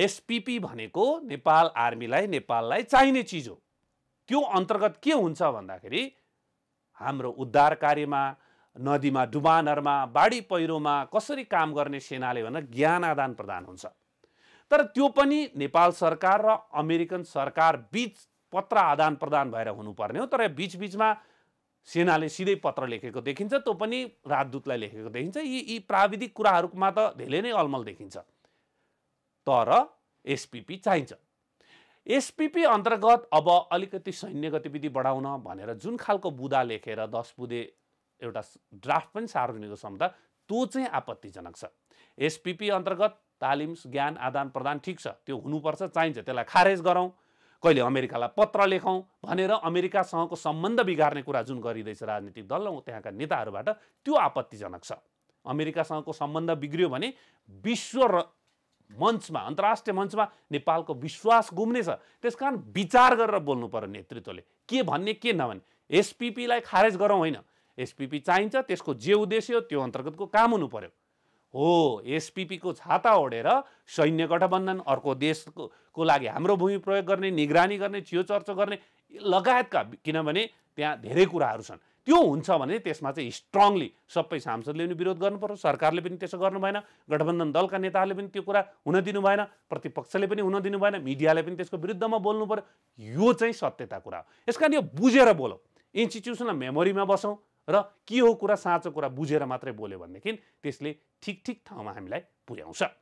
SPP भनेको नेपाल आर्मीलाई नेपाललाई चाहिने चिज हो त्यो अन्तर्गत के हुन्छ भन्दाखेरि हाम्रो उद्धार कार्यमा नदीमा डुबानहरूमा बाढी पहिरोमा कसरी काम गर्ने सेनाले भनेर ज्ञान आदान प्रदान हुन्छ तर त्यो पनि नेपाल सरकार र अमेरिकन सरकार बिच पत्र आदान प्रदान भएर हुनुपर्ने हो तर बिचबिचमा सेनाले सिधै पत्र लेखेको देखिन्छ त्यो पनि राजदूतलाई लेखेको देखिन्छ यी यी प्राविधिक कुराहरूमा त धेरै नै अलमल देखिन्छ तर एसपिपी चाहिन्छ एसपिपी अन्तर्गत अब अलिकति सैन्य गतिविधि बढाउन भनेर जुन खालको बुदा लेखेर दस बुधे एउटा ड्राफ्ट पनि सार्वजनिक क्षमता त्यो चाहिँ आपत्तिजनक छ एसपिपी अन्तर्गत तालिम ज्ञान आदान प्रदान ठिक छ त्यो हुनुपर्छ चाहिन्छ त्यसलाई खारेज गरौँ कहिले अमेरिकालाई पत्र लेखौँ भनेर अमेरिकासँगको सम्बन्ध बिगार्ने कुरा जुन गरिँदैछ राजनीतिक दल र त्यहाँका नेताहरूबाट त्यो आपत्तिजनक छ अमेरिकासँगको सम्बन्ध बिग्रियो भने विश्व र मञ्चमा अन्तर्राष्ट्रिय मञ्चमा नेपालको विश्वास गुम्नेछ कारण विचार गरेर बोल्नु पर्यो नेतृत्वले के भन्ने के नभन्ने एसपिपीलाई खारेज गरौँ होइन एसपिपी चाहिन्छ त्यसको जे उद्देश्य हो त्यो अन्तर्गतको काम हुनु पर्यो हो एसपिपीको छाता ओढेर सैन्य गठबन्धन अर्को देशको को लागि हाम्रो भूमि प्रयोग गर्ने निगरानी गर्ने चियो चर्चो गर्ने लगायतका किनभने त्यहाँ धेरै कुराहरू छन् त्यो हुन्छ भने त्यसमा चाहिँ स्ट्रङली सबै सांसदले पनि विरोध गर्नुपर्छ सरकारले पनि त्यसो गर्नु भएन गठबन्धन दलका नेताहरूले पनि त्यो कुरा हुन दिनु भएन प्रतिपक्षले पनि हुन दिनु भएन मिडियाले पनि त्यसको विरुद्धमा बोल्नु पऱ्यो यो चाहिँ सत्यता कुरा हो यस कारण यो बुझेर बोलौँ इन्स्टिट्युसनल मेमोरीमा बसौँ र के हो कुरा साँचो कुरा बुझेर मात्रै बोल्यो भनेदेखि त्यसले ठिक ठिक ठाउँमा हामीलाई पुर्याउँछ